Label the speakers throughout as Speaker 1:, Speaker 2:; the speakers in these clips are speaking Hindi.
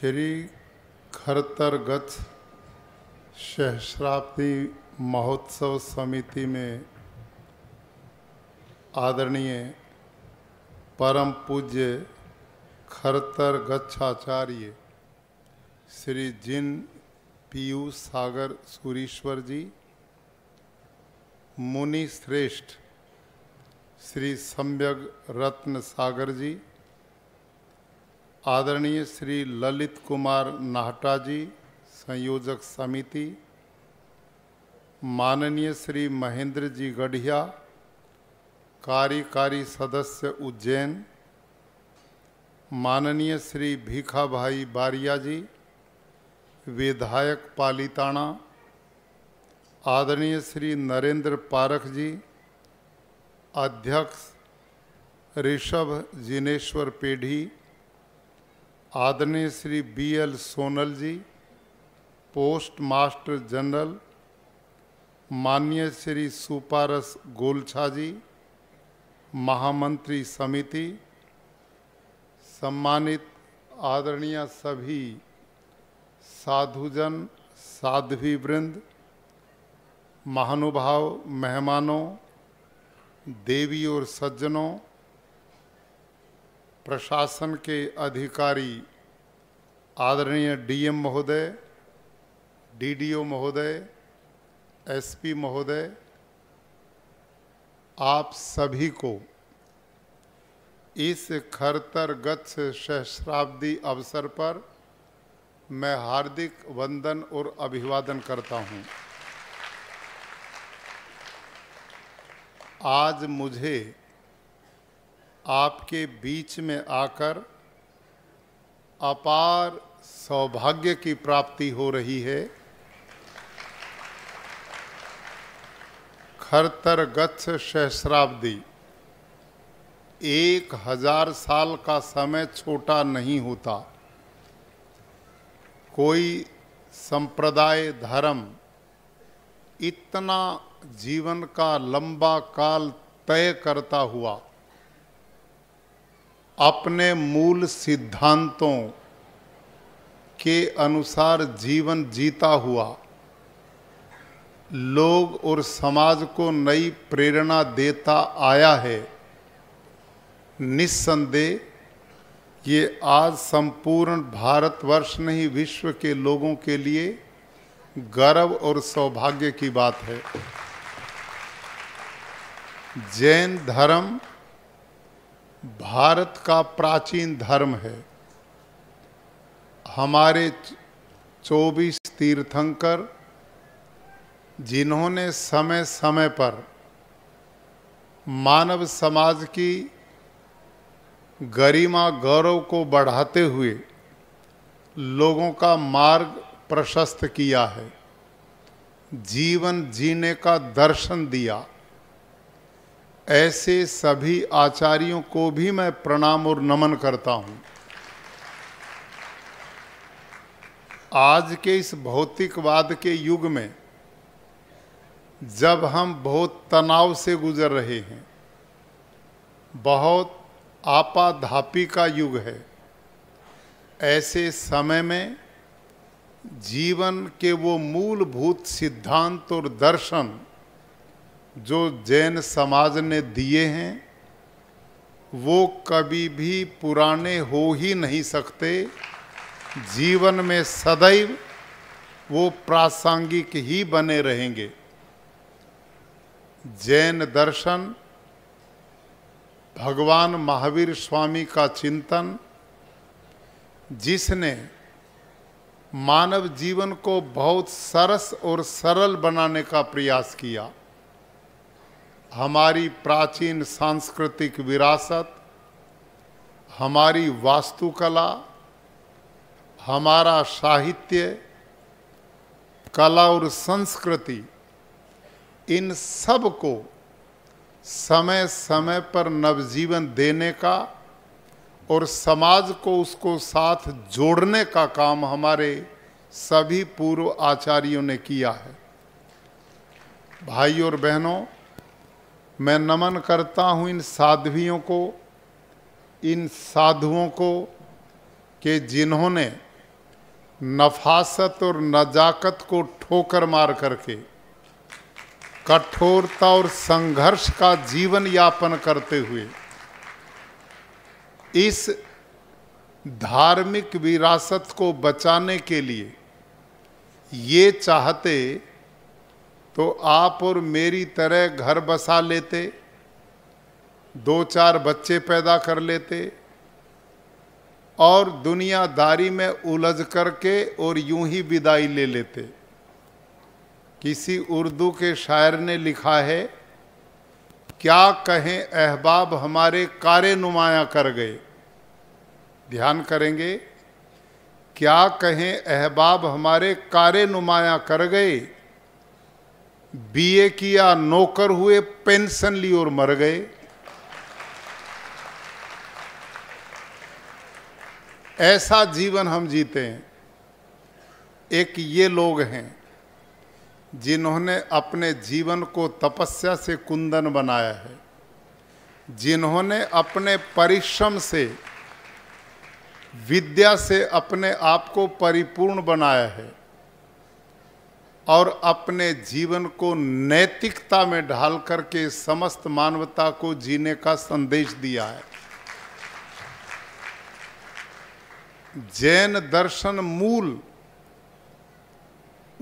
Speaker 1: श्री खरतरगत सहस्राब्दी महोत्सव समिति में आदरणीय परम पूज्य खरतर गच्छाचार्य श्री जिन पीयूष सागर सुरीश्वर जी मुनि श्रेष्ठ श्री सम्यग रत्न सागर जी आदरणीय श्री ललित कुमार नाहटा जी संयोजक समिति माननीय श्री महेंद्र जी गढ़िया कार्यकारी सदस्य उज्जैन माननीय श्री भीखा भाई बारिया जी विधायक पालीताना आदरणीय श्री नरेंद्र पारख जी अध्यक्ष ऋषभ जिनेश्वर पेढ़ी आदरणीय Shri B L Sonal ji post master general माननीय श्री सुपारस गोलछा जी महामंत्री समिति सम्मानित आदरणीय सभी साधुजन साध्वी वृंद महानुभाव मेहमानों देवी और सज्जनों प्रशासन के अधिकारी आदरणीय डीएम महोदय डीडीओ महोदय एसपी महोदय आप सभी को इस खरतर गत सहस्राब्दी अवसर पर मैं हार्दिक वंदन और अभिवादन करता हूं। आज मुझे आपके बीच में आकर अपार सौभाग्य की प्राप्ति हो रही है खरतर गच्छ सहस्राब्दी एक हजार साल का समय छोटा नहीं होता कोई संप्रदाय धर्म इतना जीवन का लंबा काल तय करता हुआ अपने मूल सिद्धांतों के अनुसार जीवन जीता हुआ लोग और समाज को नई प्रेरणा देता आया है निस्संदेह ये आज संपूर्ण भारतवर्ष नहीं विश्व के लोगों के लिए गर्व और सौभाग्य की बात है जैन धर्म भारत का प्राचीन धर्म है हमारे 24 तीर्थंकर जिन्होंने समय समय पर मानव समाज की गरिमा गौरव को बढ़ाते हुए लोगों का मार्ग प्रशस्त किया है जीवन जीने का दर्शन दिया ऐसे सभी आचार्यों को भी मैं प्रणाम और नमन करता हूँ आज के इस भौतिकवाद के युग में जब हम बहुत तनाव से गुजर रहे हैं बहुत आपाधापी का युग है ऐसे समय में जीवन के वो मूलभूत सिद्धांत और दर्शन जो जैन समाज ने दिए हैं वो कभी भी पुराने हो ही नहीं सकते जीवन में सदैव वो प्रासंगिक ही बने रहेंगे जैन दर्शन भगवान महावीर स्वामी का चिंतन जिसने मानव जीवन को बहुत सरस और सरल बनाने का प्रयास किया हमारी प्राचीन सांस्कृतिक विरासत हमारी वास्तुकला हमारा साहित्य कला और संस्कृति इन सब को समय समय पर नवजीवन देने का और समाज को उसको साथ जोड़ने का काम हमारे सभी पूर्व आचार्यों ने किया है भाई और बहनों मैं नमन करता हूँ इन साध्वियों को इन साधुओं को कि जिन्होंने नफासत और नजाकत को ठोकर मार करके कठोरता और संघर्ष का जीवन यापन करते हुए इस धार्मिक विरासत को बचाने के लिए ये चाहते तो आप और मेरी तरह घर बसा लेते दो चार बच्चे पैदा कर लेते और दुनियादारी में उलझ करके और यूं ही विदाई ले लेते किसी उर्दू के शायर ने लिखा है क्या कहें अहबाब हमारे कारे नुमाया कर गए ध्यान करेंगे क्या कहें अहबाब हमारे कारे नुमाया कर गए बीए किया नौकर हुए पेंशन ली और मर गए ऐसा जीवन हम जीते हैं एक ये लोग हैं जिन्होंने अपने जीवन को तपस्या से कुंदन बनाया है जिन्होंने अपने परिश्रम से विद्या से अपने आप को परिपूर्ण बनाया है और अपने जीवन को नैतिकता में ढाल करके समस्त मानवता को जीने का संदेश दिया है जैन दर्शन मूल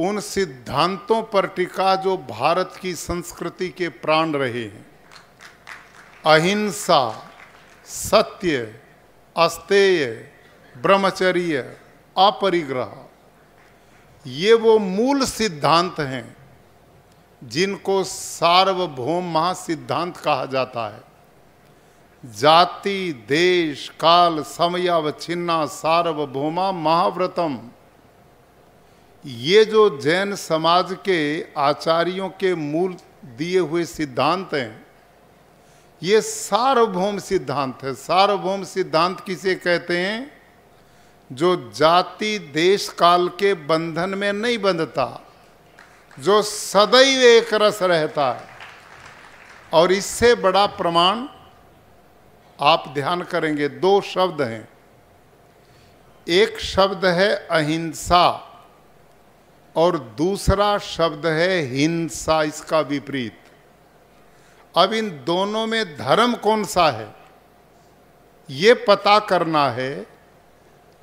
Speaker 1: उन सिद्धांतों पर टिका जो भारत की संस्कृति के प्राण रहे हैं अहिंसा सत्य अस्तेय ब्रह्मचर्य अपरिग्रह ये वो मूल सिद्धांत हैं जिनको सार्वभौम महासिद्धांत कहा जाता है जाति देश काल समय छिन्ना सार्वभौमा महाव्रतम ये जो जैन समाज के आचार्यों के मूल दिए हुए सिद्धांत हैं ये सार्वभौम सिद्धांत है सार्वभौम सिद्धांत किसे कहते हैं जो जाति देश काल के बंधन में नहीं बंधता जो सदैव एक रस रहता है और इससे बड़ा प्रमाण आप ध्यान करेंगे दो शब्द हैं एक शब्द है अहिंसा और दूसरा शब्द है हिंसा इसका विपरीत अब इन दोनों में धर्म कौन सा है ये पता करना है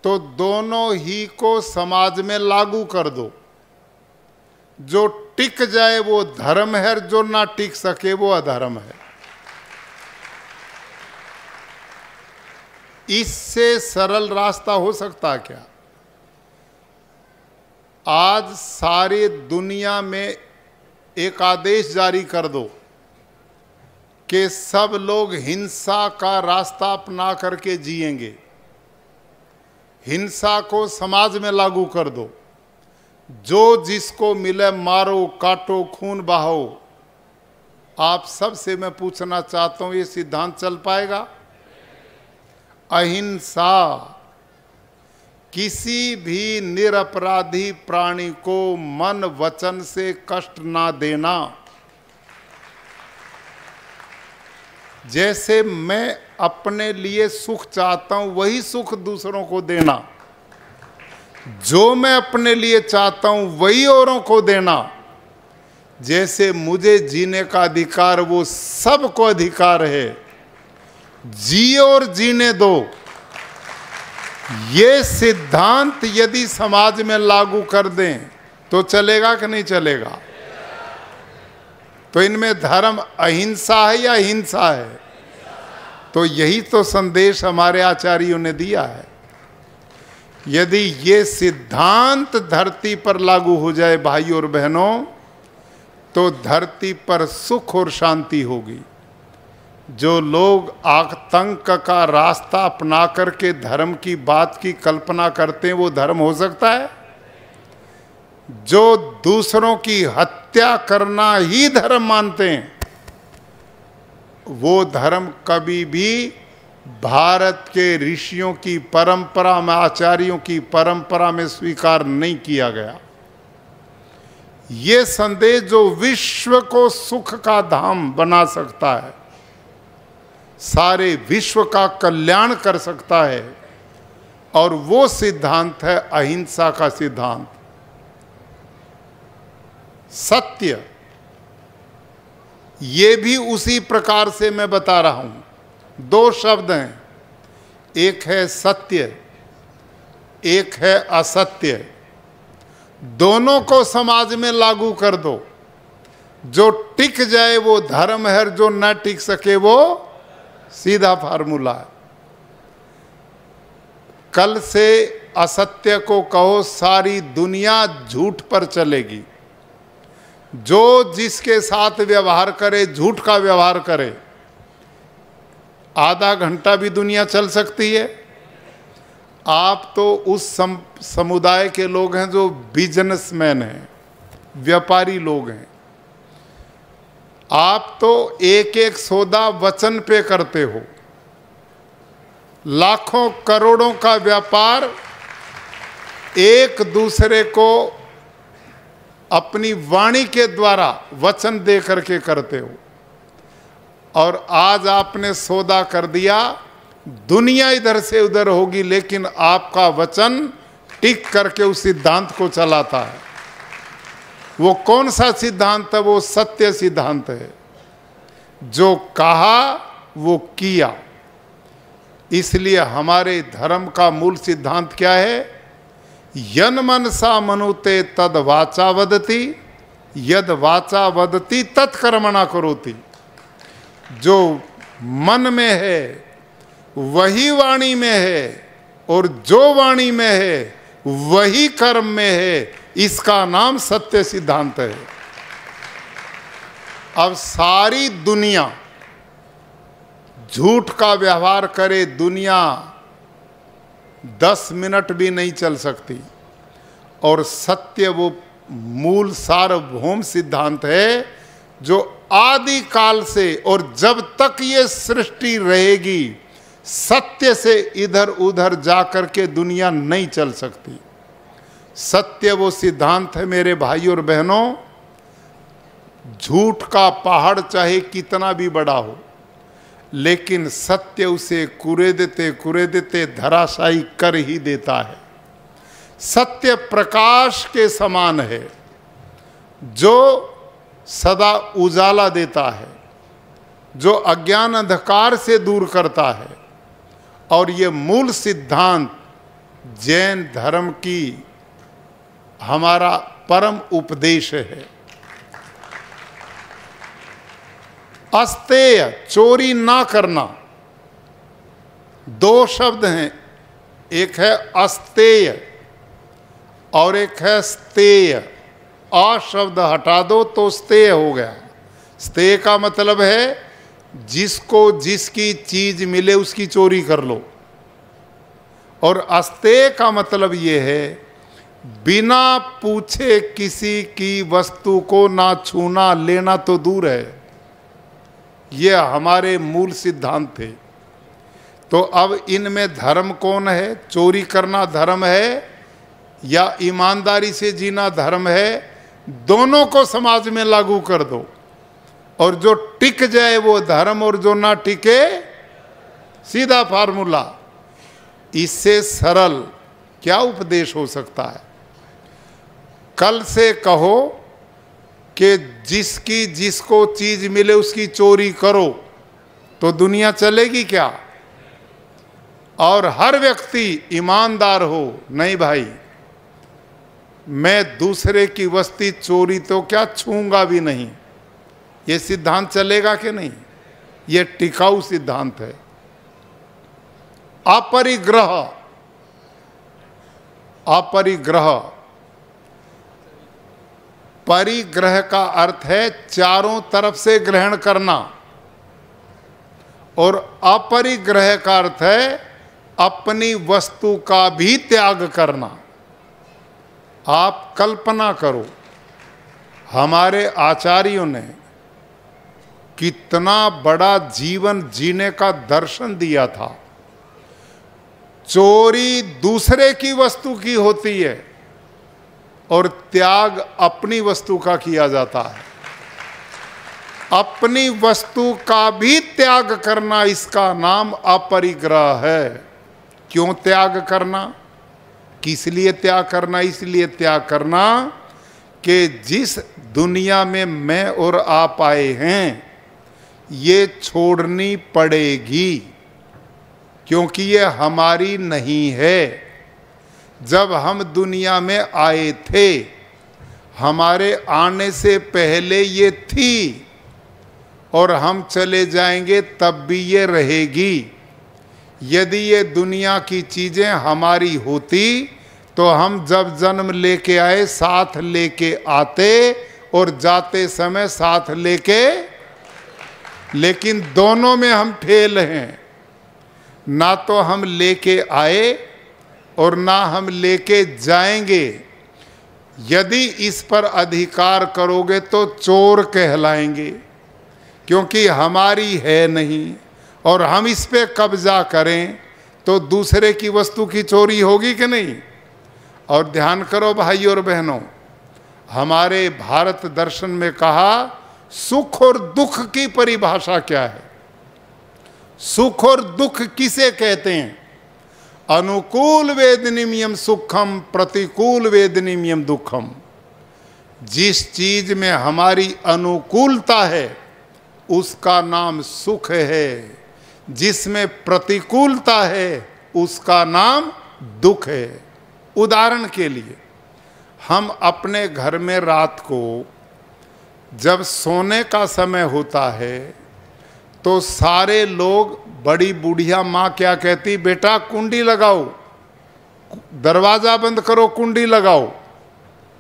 Speaker 1: तो दोनों ही को समाज में लागू कर दो जो टिक जाए वो धर्म है जो ना टिक सके वो अधर्म है इससे सरल रास्ता हो सकता क्या आज सारी दुनिया में एक आदेश जारी कर दो कि सब लोग हिंसा का रास्ता अपना करके जिएंगे हिंसा को समाज में लागू कर दो जो जिसको मिले मारो काटो खून बहाओ आप सब से मैं पूछना चाहता हूँ ये सिद्धांत चल पाएगा अहिंसा किसी भी निरपराधी प्राणी को मन वचन से कष्ट ना देना जैसे मैं अपने लिए सुख चाहता हूं वही सुख दूसरों को देना जो मैं अपने लिए चाहता हूं वही औरों को देना जैसे मुझे जीने का अधिकार वो सबको अधिकार है जी और जीने दो ये सिद्धांत यदि समाज में लागू कर दें तो चलेगा कि नहीं चलेगा तो इनमें धर्म अहिंसा है या हिंसा है तो यही तो संदेश हमारे आचार्यों ने दिया है यदि ये सिद्धांत धरती पर लागू हो जाए भाई और बहनों तो धरती पर सुख और शांति होगी जो लोग आतंक का रास्ता अपना करके धर्म की बात की कल्पना करते हैं वो धर्म हो सकता है जो दूसरों की हत्या करना ही धर्म मानते हैं वो धर्म कभी भी भारत के ऋषियों की परंपरा में आचार्यों की परंपरा में स्वीकार नहीं किया गया ये संदेश जो विश्व को सुख का धाम बना सकता है सारे विश्व का कल्याण कर सकता है और वो सिद्धांत है अहिंसा का सिद्धांत सत्य ये भी उसी प्रकार से मैं बता रहा हूं दो शब्द हैं एक है सत्य एक है असत्य दोनों को समाज में लागू कर दो जो टिक जाए वो धर्म है जो न टिक सके वो सीधा फार्मूला है कल से असत्य को कहो सारी दुनिया झूठ पर चलेगी जो जिसके साथ व्यवहार करे झूठ का व्यवहार करे आधा घंटा भी दुनिया चल सकती है आप तो उस सम, समुदाय के लोग हैं जो बिजनेसमैन हैं व्यापारी लोग हैं आप तो एक एक सौदा वचन पे करते हो लाखों करोड़ों का व्यापार एक दूसरे को अपनी वाणी के द्वारा वचन दे करके करते हो और आज आपने सौदा कर दिया दुनिया इधर से उधर होगी लेकिन आपका वचन टिक करके उस सिद्धांत को चलाता है वो कौन सा सिद्धांत है वो सत्य सिद्धांत है जो कहा वो किया इसलिए हमारे धर्म का मूल सिद्धांत क्या है यन मनसा मनुते तद वाचा वदती यद वाचा वदती तत्कर्मणा करोती जो मन में है वही वाणी में है और जो वाणी में है वही कर्म में है इसका नाम सत्य सिद्धांत है अब सारी दुनिया झूठ का व्यवहार करे दुनिया दस मिनट भी नहीं चल सकती और सत्य वो मूल सार्वभौम सिद्धांत है जो आदि काल से और जब तक ये सृष्टि रहेगी सत्य से इधर उधर जा कर के दुनिया नहीं चल सकती सत्य वो सिद्धांत है मेरे भाई और बहनों झूठ का पहाड़ चाहे कितना भी बड़ा हो लेकिन सत्य उसे कुरेदते कुरेदते धराशाई कर ही देता है सत्य प्रकाश के समान है जो सदा उजाला देता है जो अज्ञान अंधकार से दूर करता है और ये मूल सिद्धांत जैन धर्म की हमारा परम उपदेश है अस्तेय चोरी ना करना दो शब्द हैं एक है अस्तेय और एक है स्तेय आ शब्द हटा दो तो स्तेय हो गया स्तेय का मतलब है जिसको जिसकी चीज मिले उसकी चोरी कर लो और अस्तेय का मतलब ये है बिना पूछे किसी की वस्तु को ना छूना लेना तो दूर है ये हमारे मूल सिद्धांत थे तो अब इनमें धर्म कौन है चोरी करना धर्म है या ईमानदारी से जीना धर्म है दोनों को समाज में लागू कर दो और जो टिक जाए वो धर्म और जो ना टिके सीधा फार्मूला इससे सरल क्या उपदेश हो सकता है कल से कहो कि जिसकी जिसको चीज मिले उसकी चोरी करो तो दुनिया चलेगी क्या और हर व्यक्ति ईमानदार हो नहीं भाई मैं दूसरे की वस्ती चोरी तो क्या छूंगा भी नहीं ये सिद्धांत चलेगा कि नहीं ये टिकाऊ सिद्धांत है अपरिग्रह अपरिग्रह परिग्रह का अर्थ है चारों तरफ से ग्रहण करना और अपरिग्रह का अर्थ है अपनी वस्तु का भी त्याग करना आप कल्पना करो हमारे आचार्यों ने कितना बड़ा जीवन जीने का दर्शन दिया था चोरी दूसरे की वस्तु की होती है और त्याग अपनी वस्तु का किया जाता है अपनी वस्तु का भी त्याग करना इसका नाम अपरिग्रह है क्यों त्याग करना किस लिए त्याग करना इसलिए त्याग करना कि जिस दुनिया में मैं और आप आए हैं ये छोड़नी पड़ेगी क्योंकि ये हमारी नहीं है जब हम दुनिया में आए थे हमारे आने से पहले ये थी और हम चले जाएंगे तब भी ये रहेगी यदि ये दुनिया की चीज़ें हमारी होती तो हम जब जन्म लेके आए साथ लेके आते और जाते समय साथ लेके लेकिन दोनों में हम फेल हैं ना तो हम लेके आए और ना हम लेके जाएंगे यदि इस पर अधिकार करोगे तो चोर कहलाएंगे क्योंकि हमारी है नहीं और हम इस पे कब्जा करें तो दूसरे की वस्तु की चोरी होगी कि नहीं और ध्यान करो भाई और बहनों हमारे भारत दर्शन में कहा सुख और दुख की परिभाषा क्या है सुख और दुख किसे कहते हैं अनुकूल वेदनिमियम सुखम प्रतिकूल वेदनिमियम दुखम जिस चीज में हमारी अनुकूलता है उसका नाम सुख है जिसमें प्रतिकूलता है उसका नाम दुख है उदाहरण के लिए हम अपने घर में रात को जब सोने का समय होता है तो सारे लोग बड़ी बूढ़िया माँ क्या कहती बेटा कुंडी लगाओ दरवाज़ा बंद करो कुंडी लगाओ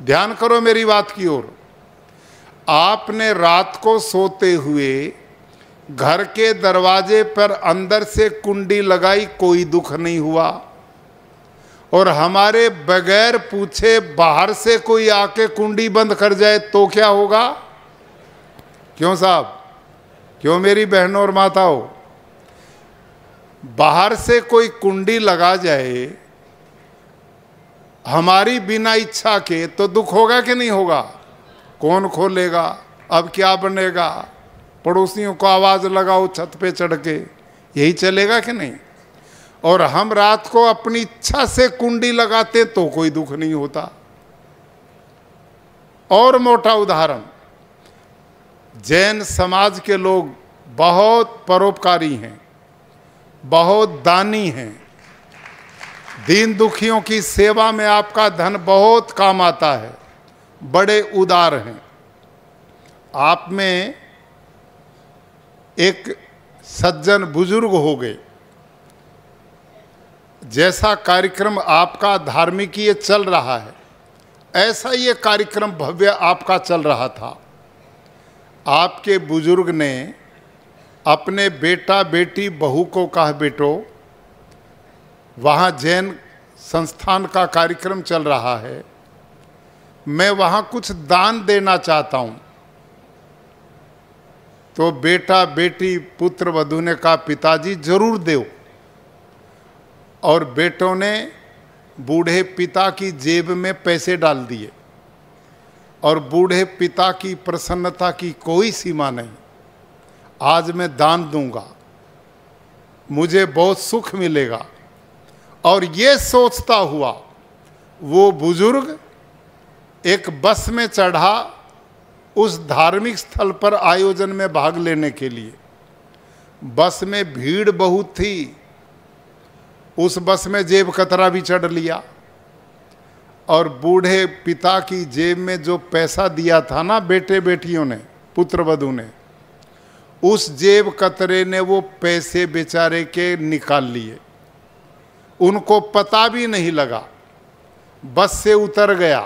Speaker 1: ध्यान करो मेरी बात की ओर आपने रात को सोते हुए घर के दरवाजे पर अंदर से कुंडी लगाई कोई दुख नहीं हुआ और हमारे बगैर पूछे बाहर से कोई आके कुंडी बंद कर जाए तो क्या होगा क्यों साहब क्यों मेरी बहनों और माताओं बाहर से कोई कुंडी लगा जाए हमारी बिना इच्छा के तो दुख होगा कि नहीं होगा कौन खोलेगा अब क्या बनेगा पड़ोसियों को आवाज़ लगाओ छत पे चढ़ के यही चलेगा कि नहीं और हम रात को अपनी इच्छा से कुंडी लगाते तो कोई दुख नहीं होता और मोटा उदाहरण जैन समाज के लोग बहुत परोपकारी हैं बहुत दानी हैं दीन दुखियों की सेवा में आपका धन बहुत काम आता है बड़े उदार हैं आप में एक सज्जन बुजुर्ग हो गए जैसा कार्यक्रम आपका धार्मिक ये चल रहा है ऐसा ये कार्यक्रम भव्य आपका चल रहा था आपके बुजुर्ग ने अपने बेटा बेटी बहू को कहा बेटो वहाँ जैन संस्थान का कार्यक्रम चल रहा है मैं वहाँ कुछ दान देना चाहता हूँ तो बेटा बेटी पुत्र वधु ने कहा पिताजी जरूर दो और बेटों ने बूढ़े पिता की जेब में पैसे डाल दिए और बूढ़े पिता की प्रसन्नता की कोई सीमा नहीं आज मैं दान दूंगा मुझे बहुत सुख मिलेगा और ये सोचता हुआ वो बुजुर्ग एक बस में चढ़ा उस धार्मिक स्थल पर आयोजन में भाग लेने के लिए बस में भीड़ बहुत थी उस बस में जेब कतरा भी चढ़ लिया और बूढ़े पिता की जेब में जो पैसा दिया था ना बेटे बेटियों ने पुत्र वधु ने उस जेब कतरे ने वो पैसे बेचारे के निकाल लिए उनको पता भी नहीं लगा बस से उतर गया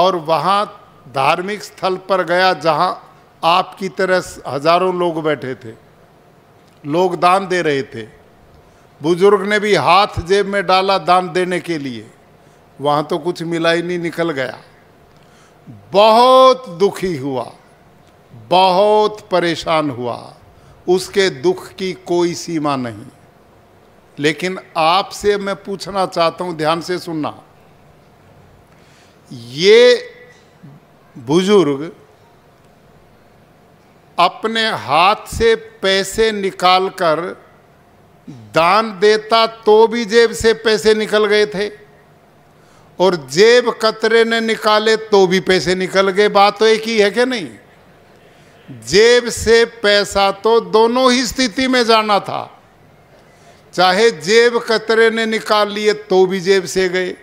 Speaker 1: और वहाँ धार्मिक स्थल पर गया जहाँ आपकी तरह हजारों लोग बैठे थे लोग दान दे रहे थे बुजुर्ग ने भी हाथ जेब में डाला दान देने के लिए वहाँ तो कुछ मिला ही नहीं निकल गया बहुत दुखी हुआ बहुत परेशान हुआ उसके दुख की कोई सीमा नहीं लेकिन आपसे मैं पूछना चाहता हूं ध्यान से सुनना ये बुजुर्ग अपने हाथ से पैसे निकालकर दान देता तो भी जेब से पैसे निकल गए थे और जेब कतरे ने निकाले तो भी पैसे निकल गए बात तो एक ही है कि नहीं जेब से पैसा तो दोनों ही स्थिति में जाना था चाहे जेब कतरे ने निकाल लिए तो भी जेब से गए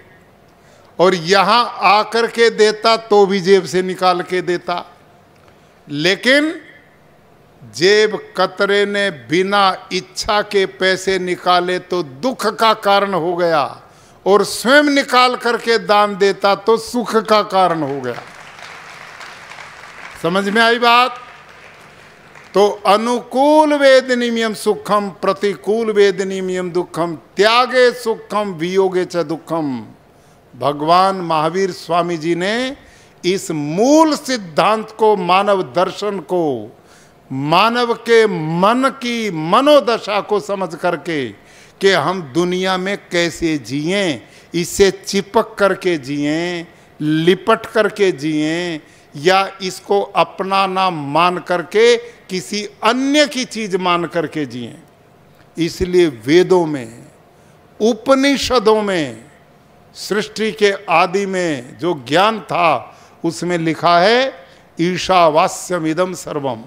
Speaker 1: और यहाँ आकर के देता तो भी जेब से निकाल के देता लेकिन जेब कतरे ने बिना इच्छा के पैसे निकाले तो दुख का कारण हो गया और स्वयं निकाल करके दान देता तो सुख का कारण हो गया समझ में आई बात तो अनुकूल वेदनिमियम सुखम प्रतिकूल वेदनिमियम दुखम त्यागे सुखम वियोगे च दुखम भगवान महावीर स्वामी जी ने इस मूल सिद्धांत को मानव दर्शन को मानव के मन की मनोदशा को समझ करके कि हम दुनिया में कैसे जिए इसे चिपक करके जिए लिपट करके जिए या इसको अपना नाम मान करके किसी अन्य की चीज मान करके जिए इसलिए वेदों में उपनिषदों में सृष्टि के आदि में जो ज्ञान था उसमें लिखा है ईशावास्यम इदम सर्वम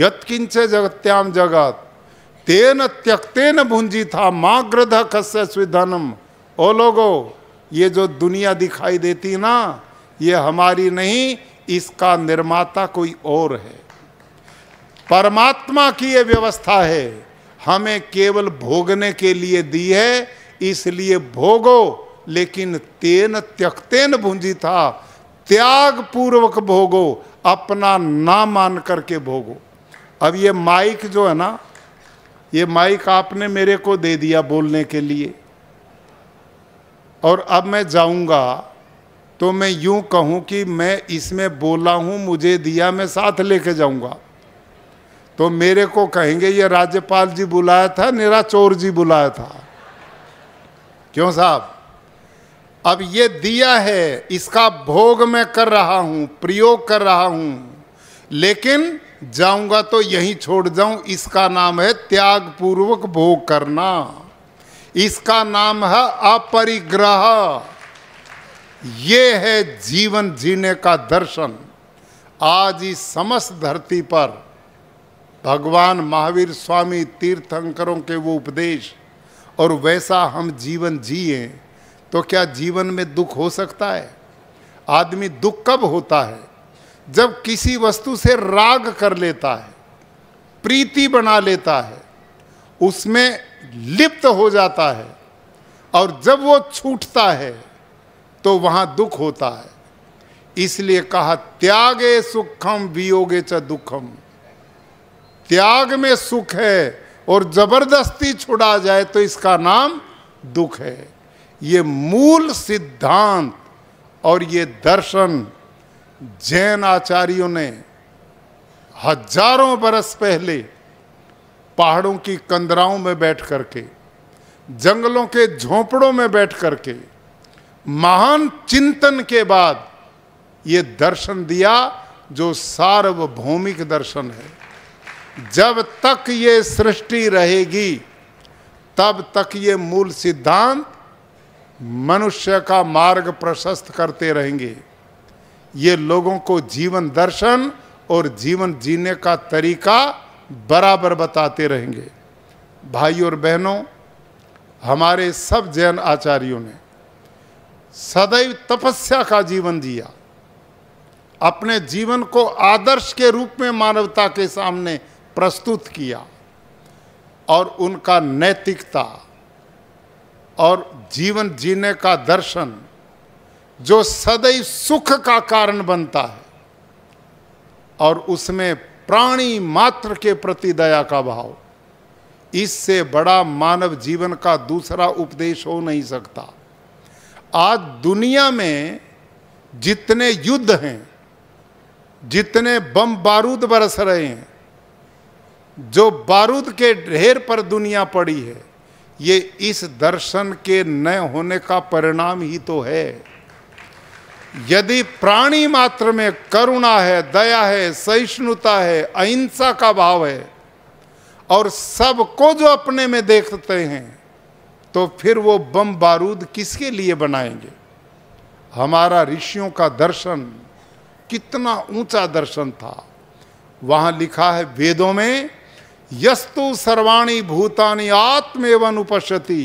Speaker 1: यत्किंच जगत्याम जगत तेन त्यक्तेन भुंजी था माँ ग्रध कस्य ओ लोगो ये जो दुनिया दिखाई देती ना ये हमारी नहीं इसका निर्माता कोई और है परमात्मा की यह व्यवस्था है हमें केवल भोगने के लिए दी है इसलिए भोगो लेकिन तेन त्यक्तेन भूंजी था त्याग पूर्वक भोगो अपना ना मान करके भोगो अब ये माइक जो है ना ये माइक आपने मेरे को दे दिया बोलने के लिए और अब मैं जाऊंगा तो मैं यूं कहूं कि मैं इसमें बोला हूं मुझे दिया मैं साथ लेके जाऊंगा तो मेरे को कहेंगे ये राज्यपाल जी बुलाया था निरा चोर जी बुलाया था क्यों साहब अब ये दिया है इसका भोग मैं कर रहा हूं प्रयोग कर रहा हूं लेकिन जाऊंगा तो यही छोड़ जाऊं इसका नाम है त्याग पूर्वक भोग करना इसका नाम है अपरिग्रह ये है जीवन जीने का दर्शन आज इस समस्त धरती पर भगवान महावीर स्वामी तीर्थंकरों के वो उपदेश और वैसा हम जीवन जिए तो क्या जीवन में दुख हो सकता है आदमी दुख कब होता है जब किसी वस्तु से राग कर लेता है प्रीति बना लेता है उसमें लिप्त हो जाता है और जब वो छूटता है तो वहाँ दुख होता है इसलिए कहा त्यागे सुखम वियोगे च दुखम त्याग में सुख है और जबरदस्ती छुड़ा जाए तो इसका नाम दुख है ये मूल सिद्धांत और ये दर्शन जैन आचार्यों ने हजारों बरस पहले पहाड़ों की कंदराओं में बैठ करके जंगलों के झोंपड़ों में बैठ करके महान चिंतन के बाद ये दर्शन दिया जो सार्वभौमिक दर्शन है जब तक ये सृष्टि रहेगी तब तक ये मूल सिद्धांत मनुष्य का मार्ग प्रशस्त करते रहेंगे ये लोगों को जीवन दर्शन और जीवन जीने का तरीका बराबर बताते रहेंगे भाई और बहनों हमारे सब जैन आचार्यों ने सदैव तपस्या का जीवन जिया अपने जीवन को आदर्श के रूप में मानवता के सामने प्रस्तुत किया और उनका नैतिकता और जीवन जीने का दर्शन जो सदैव सुख का कारण बनता है और उसमें प्राणी मात्र के प्रति दया का भाव इससे बड़ा मानव जीवन का दूसरा उपदेश हो नहीं सकता आज दुनिया में जितने युद्ध हैं जितने बम बारूद बरस रहे हैं जो बारूद के ढेर पर दुनिया पड़ी है ये इस दर्शन के न होने का परिणाम ही तो है यदि प्राणी मात्र में करुणा है दया है सहिष्णुता है अहिंसा का भाव है और सबको जो अपने में देखते हैं तो फिर वो बम बारूद किसके लिए बनाएंगे हमारा ऋषियों का दर्शन कितना ऊंचा दर्शन था वहां लिखा है वेदों में यस्तु सर्वाणी भूतानि आत्मेवन उपशति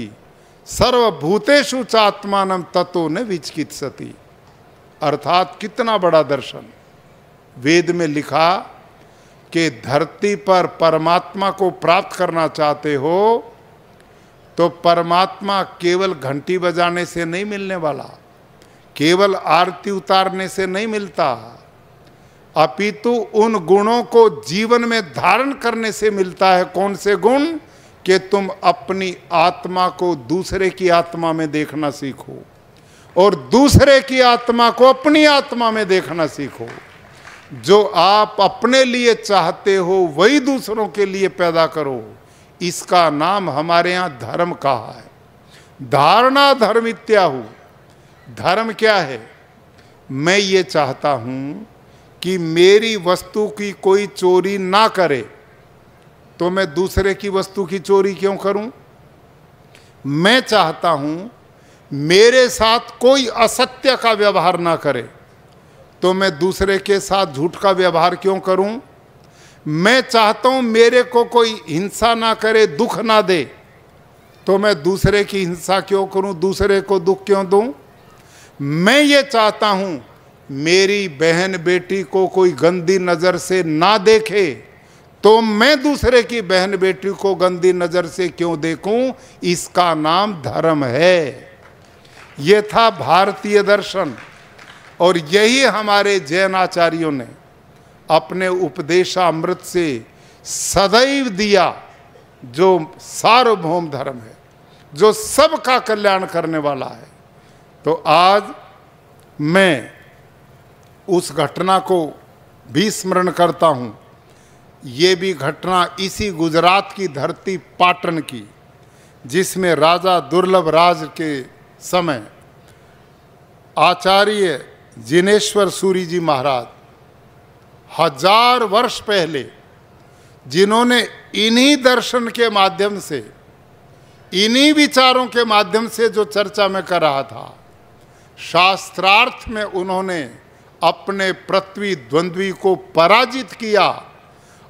Speaker 1: सर्वभूतेशु चात्मान तत्व न सती अर्थात कितना बड़ा दर्शन वेद में लिखा कि धरती पर परमात्मा को प्राप्त करना चाहते हो तो परमात्मा केवल घंटी बजाने से नहीं मिलने वाला केवल आरती उतारने से नहीं मिलता अपितु उन गुणों को जीवन में धारण करने से मिलता है कौन से गुण कि तुम अपनी आत्मा को दूसरे की आत्मा में देखना सीखो और दूसरे की आत्मा को अपनी आत्मा में देखना सीखो जो आप अपने लिए चाहते हो वही दूसरों के लिए पैदा करो इसका नाम हमारे यहाँ धर्म कहा है धारणा धर्म इत्याहु धर्म क्या है मैं ये चाहता हूँ कि मेरी वस्तु की कोई चोरी ना करे तो मैं दूसरे की वस्तु की चोरी क्यों करूं मैं चाहता हूं मेरे साथ कोई असत्य का व्यवहार ना करे तो मैं दूसरे के साथ झूठ का व्यवहार क्यों करूं मैं चाहता हूं मेरे को कोई हिंसा ना करे दुख ना दे तो मैं दूसरे की हिंसा क्यों करूं दूसरे को दुख क्यों दूं मैं ये चाहता हूं मेरी बहन बेटी को कोई गंदी नज़र से ना देखे तो मैं दूसरे की बहन बेटी को गंदी नज़र से क्यों देखूं इसका नाम धर्म है ये था भारतीय दर्शन और यही हमारे जैन आचार्यों ने अपने अमृत से सदैव दिया जो सार्वभौम धर्म है जो सबका कल्याण करने वाला है तो आज मैं उस घटना को भी स्मरण करता हूँ ये भी घटना इसी गुजरात की धरती पाटन की जिसमें राजा दुर्लभ राज के समय आचार्य जिनेश्वर सूरी जी महाराज हजार वर्ष पहले जिन्होंने इन्हीं दर्शन के माध्यम से इन्हीं विचारों के माध्यम से जो चर्चा में कर रहा था शास्त्रार्थ में उन्होंने अपने पृथ्वी द्वंद्वी को पराजित किया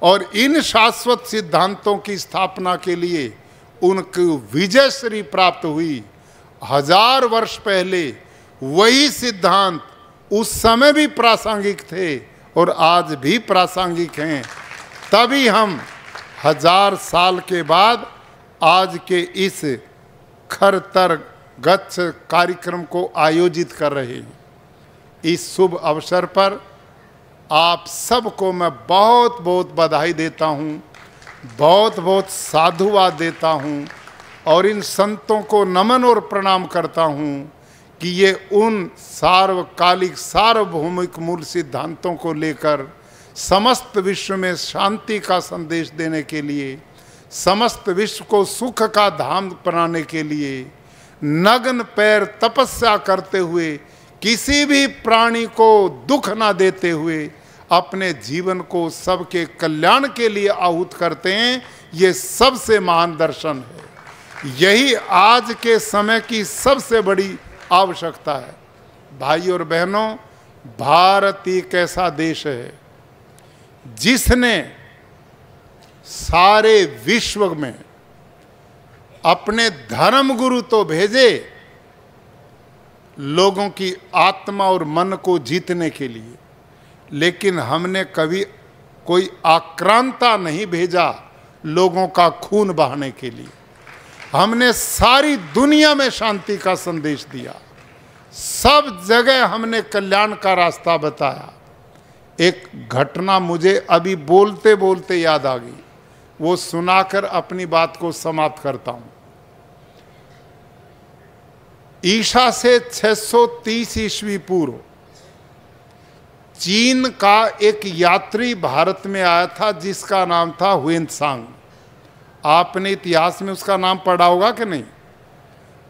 Speaker 1: और इन शाश्वत सिद्धांतों की स्थापना के लिए विजय विजयश्री प्राप्त हुई हजार वर्ष पहले वही सिद्धांत उस समय भी प्रासंगिक थे और आज भी प्रासंगिक हैं तभी हम हजार साल के बाद आज के इस खरतर गच्छ कार्यक्रम को आयोजित कर रहे हैं इस शुभ अवसर पर आप सबको मैं बहुत बहुत बधाई देता हूँ बहुत बहुत साधुवाद देता हूँ और इन संतों को नमन और प्रणाम करता हूँ कि ये उन सार्वकालिक सार्वभौमिक मूल सिद्धांतों को लेकर समस्त विश्व में शांति का संदेश देने के लिए समस्त विश्व को सुख का धाम बनाने के लिए नग्न पैर तपस्या करते हुए किसी भी प्राणी को दुख ना देते हुए अपने जीवन को सबके कल्याण के लिए आहूत करते हैं ये सबसे महान दर्शन है यही आज के समय की सबसे बड़ी आवश्यकता है भाई और बहनों भारत एक ऐसा देश है जिसने सारे विश्व में अपने धर्म गुरु तो भेजे लोगों की आत्मा और मन को जीतने के लिए लेकिन हमने कभी कोई आक्रांता नहीं भेजा लोगों का खून बहाने के लिए हमने सारी दुनिया में शांति का संदेश दिया सब जगह हमने कल्याण का रास्ता बताया एक घटना मुझे अभी बोलते बोलते याद आ गई वो सुनाकर अपनी बात को समाप्त करता हूं ईशा से 630 ईस्वी पूर्व चीन का एक यात्री भारत में आया था जिसका नाम था हुएन आपने इतिहास में उसका नाम पढ़ा होगा कि नहीं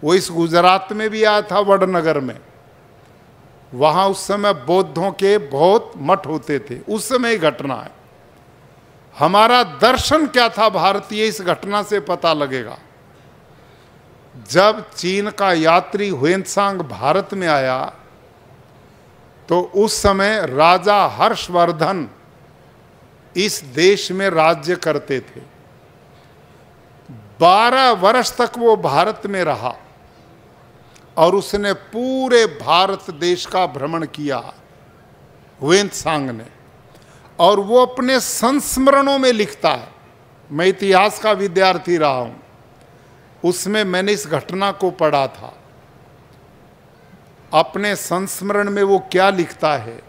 Speaker 1: वो इस गुजरात में भी आया था वडनगर में वहाँ उस समय बौद्धों के बहुत मठ होते थे उस समय घटना है हमारा दर्शन क्या था भारतीय इस घटना से पता लगेगा जब चीन का यात्री हुएनसांग भारत में आया तो उस समय राजा हर्षवर्धन इस देश में राज्य करते थे बारह वर्ष तक वो भारत में रहा और उसने पूरे भारत देश का भ्रमण किया वेंत सांग ने और वो अपने संस्मरणों में लिखता है मैं इतिहास का विद्यार्थी रहा हूँ उसमें मैंने इस घटना को पढ़ा था अपने संस्मरण में वो क्या लिखता है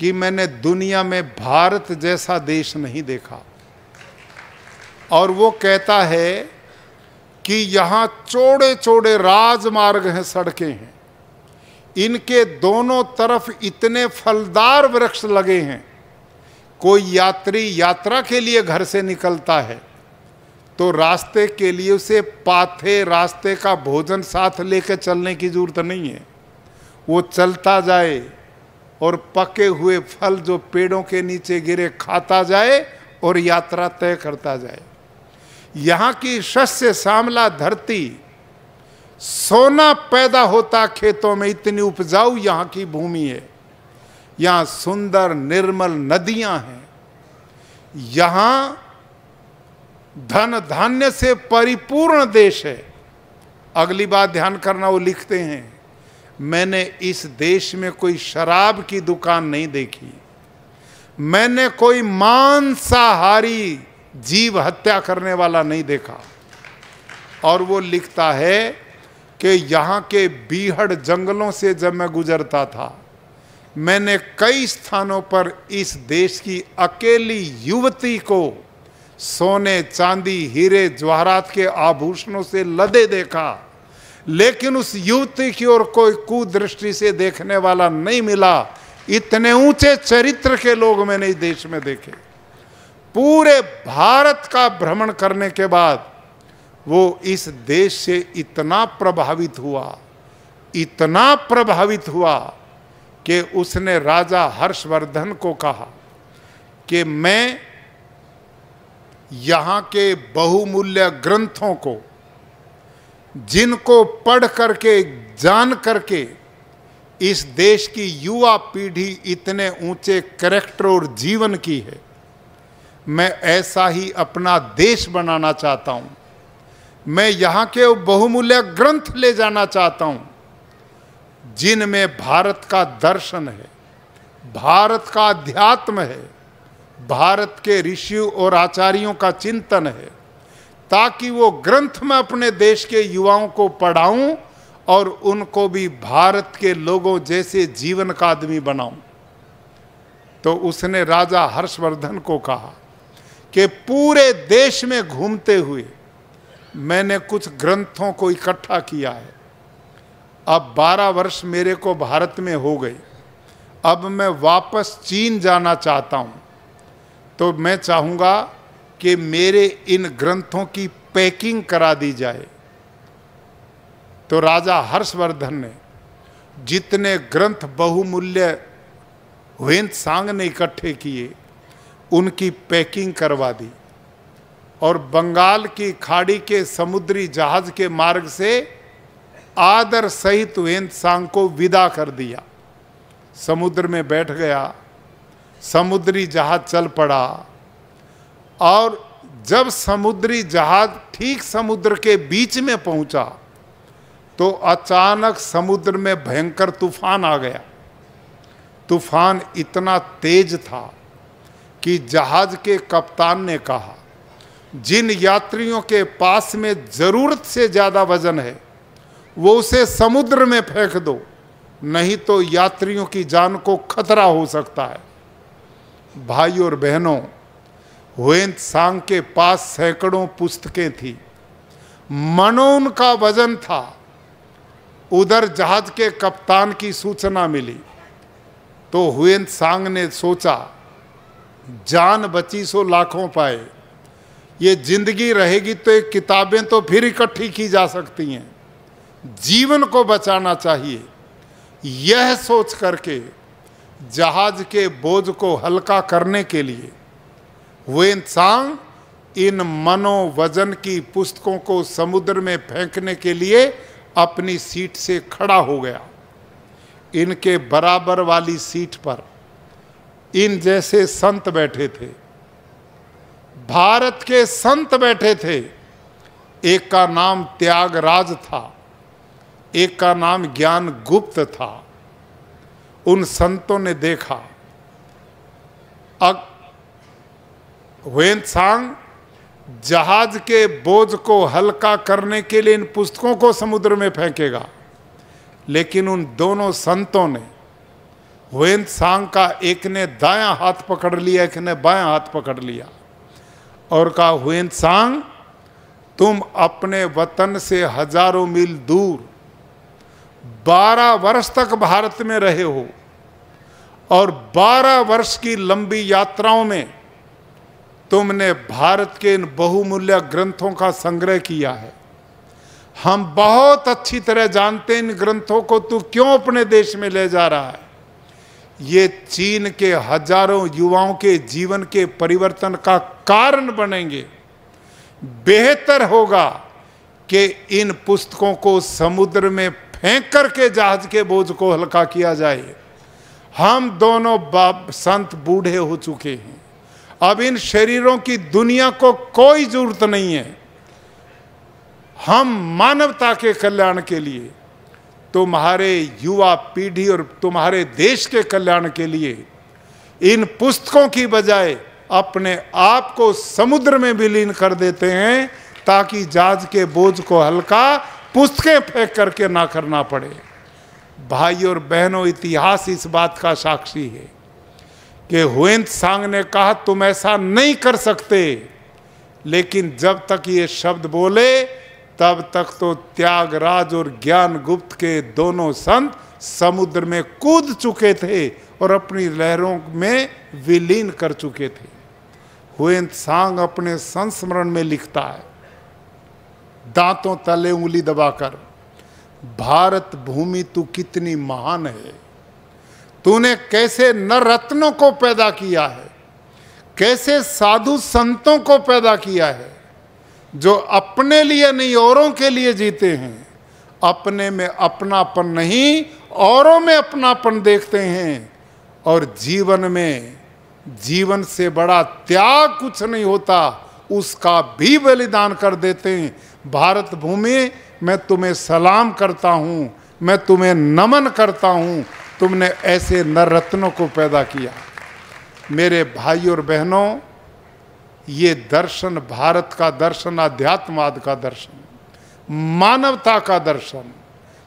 Speaker 1: कि मैंने दुनिया में भारत जैसा देश नहीं देखा और वो कहता है कि यहाँ चौड़े चौड़े राजमार्ग हैं सड़कें हैं इनके दोनों तरफ इतने फलदार वृक्ष लगे हैं कोई यात्री यात्रा के लिए घर से निकलता है तो रास्ते के लिए उसे पाथे रास्ते का भोजन साथ लेकर चलने की जरूरत नहीं है वो चलता जाए और पके हुए फल जो पेड़ों के नीचे गिरे खाता जाए और यात्रा तय करता जाए यहाँ की शस्य सामला धरती सोना पैदा होता खेतों में इतनी उपजाऊ यहाँ की भूमि है यहाँ सुंदर निर्मल नदियाँ हैं यहाँ धन धान्य से परिपूर्ण देश है अगली बात ध्यान करना वो लिखते हैं मैंने इस देश में कोई शराब की दुकान नहीं देखी मैंने कोई मांसाहारी जीव हत्या करने वाला नहीं देखा और वो लिखता है कि यहाँ के बीहड़ जंगलों से जब मैं गुजरता था मैंने कई स्थानों पर इस देश की अकेली युवती को सोने चांदी हीरे जवाहरात के आभूषणों से लदे देखा लेकिन उस युवती की ओर कोई कुदृष्टि से देखने वाला नहीं मिला इतने ऊंचे चरित्र के लोग मैंने इस देश में देखे पूरे भारत का भ्रमण करने के बाद वो इस देश से इतना प्रभावित हुआ इतना प्रभावित हुआ कि उसने राजा हर्षवर्धन को कहा कि मैं यहाँ के बहुमूल्य ग्रंथों को जिनको पढ़ करके जान करके इस देश की युवा पीढ़ी इतने ऊंचे करेक्टर और जीवन की है मैं ऐसा ही अपना देश बनाना चाहता हूँ मैं यहाँ के बहुमूल्य ग्रंथ ले जाना चाहता हूँ जिनमें भारत का दर्शन है भारत का अध्यात्म है भारत के ऋषि और आचार्यों का चिंतन है ताकि वो ग्रंथ में अपने देश के युवाओं को पढ़ाऊं और उनको भी भारत के लोगों जैसे जीवन का आदमी बनाऊं तो उसने राजा हर्षवर्धन को कहा कि पूरे देश में घूमते हुए मैंने कुछ ग्रंथों को इकट्ठा किया है अब 12 वर्ष मेरे को भारत में हो गए अब मैं वापस चीन जाना चाहता हूँ तो मैं चाहूँगा कि मेरे इन ग्रंथों की पैकिंग करा दी जाए तो राजा हर्षवर्धन ने जितने ग्रंथ बहुमूल्य हुए सांग ने इकट्ठे किए उनकी पैकिंग करवा दी और बंगाल की खाड़ी के समुद्री जहाज के मार्ग से आदर सहित वेंद सांग को विदा कर दिया समुद्र में बैठ गया समुद्री जहाज चल पड़ा और जब समुद्री जहाज ठीक समुद्र के बीच में पहुंचा तो अचानक समुद्र में भयंकर तूफान आ गया तूफान इतना तेज था कि जहाज के कप्तान ने कहा जिन यात्रियों के पास में ज़रूरत से ज़्यादा वजन है वो उसे समुद्र में फेंक दो नहीं तो यात्रियों की जान को खतरा हो सकता है भाई और बहनों हुएंत सांग के पास सैकड़ों पुस्तकें थी मनो उनका वजन था उधर जहाज के कप्तान की सूचना मिली तो हुएंत सांग ने सोचा जान बची सो लाखों पाए ये जिंदगी रहेगी तो ये किताबें तो फिर इकट्ठी की जा सकती हैं जीवन को बचाना चाहिए यह सोच करके जहाज के बोझ को हल्का करने के लिए वो इंसान इन मनोवजन की पुस्तकों को समुद्र में फेंकने के लिए अपनी सीट से खड़ा हो गया इनके बराबर वाली सीट पर इन जैसे संत बैठे थे भारत के संत बैठे थे एक का नाम त्यागराज था एक का नाम ज्ञान गुप्त था उन संतों ने देखा अब सांग जहाज के बोझ को हल्का करने के लिए इन पुस्तकों को समुद्र में फेंकेगा लेकिन उन दोनों संतों ने हुएंत सांग का एक ने दाया हाथ पकड़ लिया एक ने बाया हाथ पकड़ लिया और कहा हुएंत सांग तुम अपने वतन से हजारों मील दूर बारह वर्ष तक भारत में रहे हो और बारह वर्ष की लंबी यात्राओं में तुमने भारत के इन बहुमूल्य ग्रंथों का संग्रह किया है हम बहुत अच्छी तरह जानते हैं इन ग्रंथों को तू क्यों अपने देश में ले जा रहा है ये चीन के हजारों युवाओं के जीवन के परिवर्तन का कारण बनेंगे बेहतर होगा कि इन पुस्तकों को समुद्र में फेंक करके जहाज के बोझ को हल्का किया जाए हम दोनों बाप संत बूढ़े हो चुके हैं अब इन शरीरों की दुनिया को कोई जरूरत नहीं है हम मानवता के कल्याण के लिए तुम्हारे युवा पीढ़ी और तुम्हारे देश के कल्याण के लिए इन पुस्तकों की बजाय अपने आप को समुद्र में विलीन कर देते हैं ताकि जाज के बोझ को हल्का पुस्तकें फेंक करके ना करना पड़े भाई और बहनों इतिहास इस बात का साक्षी है कि हुएंत सांग ने कहा तुम ऐसा नहीं कर सकते लेकिन जब तक ये शब्द बोले तब तक तो त्यागराज और ज्ञान गुप्त के दोनों संत समुद्र में कूद चुके थे और अपनी लहरों में विलीन कर चुके थे हुएंत सांग अपने संस्मरण में लिखता है दांतों तले उंगली दबाकर भारत भूमि तू कितनी महान है तूने कैसे न रत्नों को पैदा किया है कैसे साधु संतों को पैदा किया है जो अपने लिए नहीं औरों के लिए जीते हैं अपने में अपनापन नहीं औरों में अपनापन देखते हैं और जीवन में जीवन से बड़ा त्याग कुछ नहीं होता उसका भी बलिदान कर देते हैं भारत भूमि मैं तुम्हें सलाम करता हूँ मैं तुम्हें नमन करता हूँ तुमने ऐसे नर रत्नों को पैदा किया मेरे भाई और बहनों ये दर्शन भारत का दर्शन अध्यात्मवाद का दर्शन मानवता का दर्शन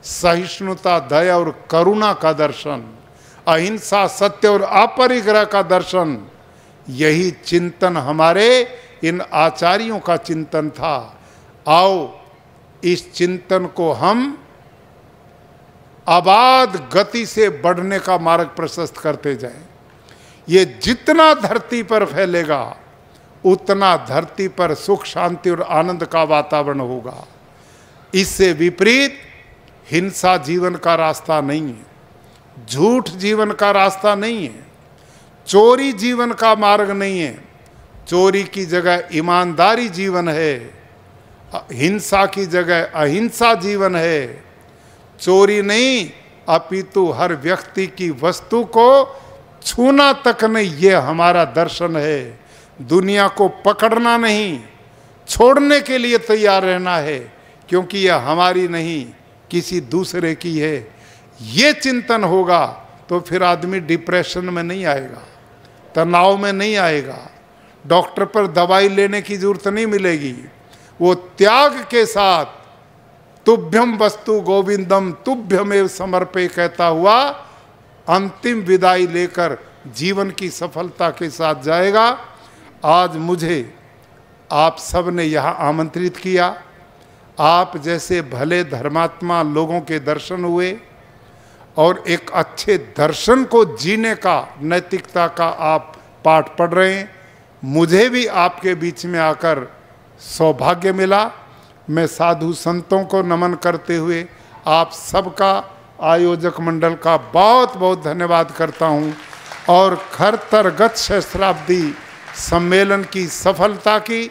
Speaker 1: सहिष्णुता दया और करुणा का दर्शन अहिंसा सत्य और अपरिग्रह का दर्शन यही चिंतन हमारे इन आचार्यों का चिंतन था आओ इस चिंतन को हम आबाद गति से बढ़ने का मार्ग प्रशस्त करते जाएं ये जितना धरती पर फैलेगा उतना धरती पर सुख शांति और आनंद का वातावरण होगा इससे विपरीत हिंसा जीवन का रास्ता नहीं है झूठ जीवन का रास्ता नहीं है चोरी जीवन का मार्ग नहीं है चोरी की जगह ईमानदारी जीवन है हिंसा की जगह अहिंसा जीवन है चोरी नहीं अपितु हर व्यक्ति की वस्तु को छूना तक नहीं ये हमारा दर्शन है दुनिया को पकड़ना नहीं छोड़ने के लिए तैयार रहना है क्योंकि यह हमारी नहीं किसी दूसरे की है ये चिंतन होगा तो फिर आदमी डिप्रेशन में नहीं आएगा तनाव में नहीं आएगा डॉक्टर पर दवाई लेने की जरूरत नहीं मिलेगी वो त्याग के साथ तुभ्यम वस्तु गोविंदम तुभ्यमेव समर्पय कहता हुआ अंतिम विदाई लेकर जीवन की सफलता के साथ जाएगा आज मुझे आप सब ने यहाँ आमंत्रित किया आप जैसे भले धर्मात्मा लोगों के दर्शन हुए और एक अच्छे दर्शन को जीने का नैतिकता का आप पाठ पढ़ रहे हैं मुझे भी आपके बीच में आकर सौभाग्य मिला मैं साधु संतों को नमन करते हुए आप सबका आयोजक मंडल का बहुत बहुत धन्यवाद करता हूँ और खर तरगत शस्त्राब्दी सम्मेलन की सफलता की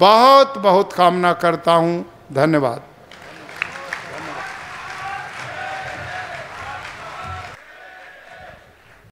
Speaker 1: बहुत बहुत कामना करता हूँ धन्यवाद